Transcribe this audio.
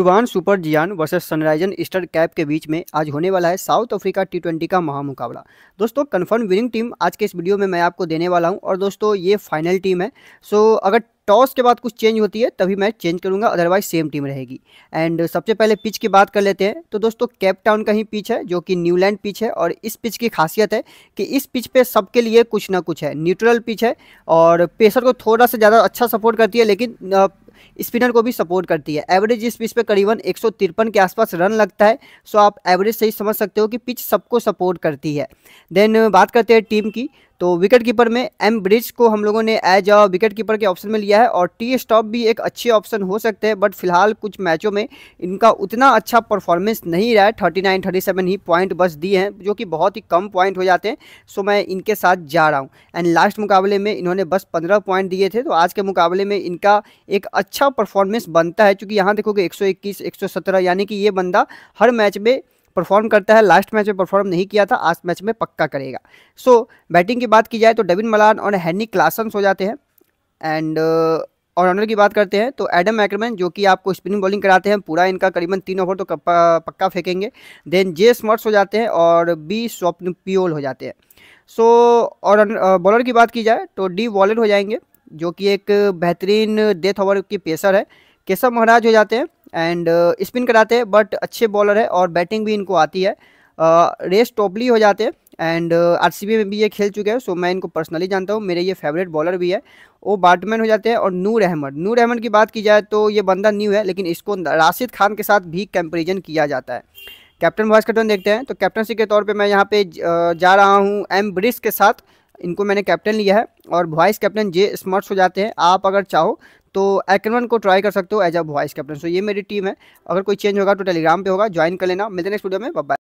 जुबान super giant versus Sunriser Eastern Cape के बीच में आज होने वाला है साउथ अफ्रीका टी ट्वेंटी का महामुकाबला दोस्तों कन्फर्म विनिंग टीम आज के इस वीडियो में मैं आपको देने वाला हूं और दोस्तों ये फाइनल टीम है सो अगर टॉस के बाद कुछ चेंज होती है तभी मैं चेंज करूंगा अदरवाइज सेम टीम रहेगी एंड सबसे पहले पिच की बात कर लेते हैं तो दोस्तों कैप टाउन का ही पिच है जो कि न्यूलैंड पिच है और इस पिच की खासियत है कि इस पिच पे सबके लिए कुछ ना कुछ है न्यूट्रल पिच है और पेसर को थोड़ा सा ज़्यादा अच्छा सपोर्ट करती है लेकिन स्पिनर को भी सपोर्ट करती है एवरेज इस पिच पे करीबन एक के आसपास रन लगता है सो आप एवरेज से ही समझ सकते हो कि पिच सबको सपोर्ट करती है देन बात करते हैं टीम की तो विकेट कीपर में एम ब्रिज को हम लोगों ने एज अ विकेट कीपर के ऑप्शन में लिया है और टी स्टॉप भी एक अच्छे ऑप्शन हो सकते हैं बट फिलहाल कुछ मैचों में इनका उतना अच्छा परफॉर्मेंस नहीं रहा है थर्टी नाइन थर्टी सेवन ही पॉइंट बस दिए हैं जो कि बहुत ही कम पॉइंट हो जाते हैं सो मैं इनके साथ जा रहा हूँ एंड लास्ट मुकाबले में इन्होंने बस पंद्रह पॉइंट दिए थे तो आज के मुकाबले में इनका एक अच्छा परफॉर्मेंस बनता है चूँकि यहाँ देखोगे एक सौ इक्कीस एक सौ सत्रह यानी कि ये बंदा हर मैच में परफॉर्म करता है लास्ट मैच में परफॉर्म नहीं किया था आज मैच में पक्का करेगा सो so, बैटिंग की बात की जाए तो डेविन मलान और हैनी क्लासन्स हो जाते हैं एंड uh, और रनर की बात करते हैं तो एडम मैक्रमैन जो कि आपको स्पिनिंग बॉलिंग कराते हैं पूरा इनका करीबन तीन ओवर तो पक्का फेंकेंगे देन जे स्मर्ट्स हो जाते हैं और बी स्वप्न पियोल हो जाते हैं सो so, और बॉलर uh, की बात की जाए तो डी वॉलर हो जाएंगे जो कि एक बेहतरीन डेथ ओवर की पेसर है केशव महाराज हो जाते हैं एंड स्पिन कराते हैं बट अच्छे बॉलर है और बैटिंग भी इनको आती है रेस टॉपली हो जाते हैं एंड आरसीबी में भी ये खेल चुके हैं सो मैं इनको पर्सनली जानता हूँ मेरे ये फेवरेट बॉलर भी है वो बैटमैन हो जाते हैं और नूर अहमद नूर अहमद की बात की जाए तो ये बंदा न्यू है लेकिन इसको राशिद खान के साथ भी कंपेरिजन किया जाता है कैप्टन वाइस कैप्टन देखते हैं तो कैप्टनसी के तौर पर मैं यहाँ पे जा रहा हूँ एम ब्रिस के साथ इनको मैंने कैप्टन लिया है और वाइस कैप्टन जे स्मर्ट्स हो जाते हैं आप अगर चाहो तो एक्नवन को ट्राई कर सकते हो as a vice captain so ये मेरी टीम है अगर कोई चेंज होगा तो टेलीग्राम पे होगा ज्वाइन कर लेना मिलते नेक्स्ट वीडियो में बाय